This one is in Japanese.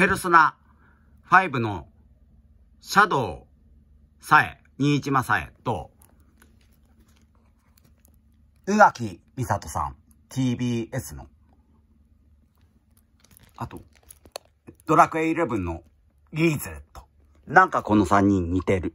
ペルソナ5のシャドウさえ、新島さえエと、宇垣美里さん、TBS の、あと、ドラクエイレブンのリーゼット。なんかこの3人似てる。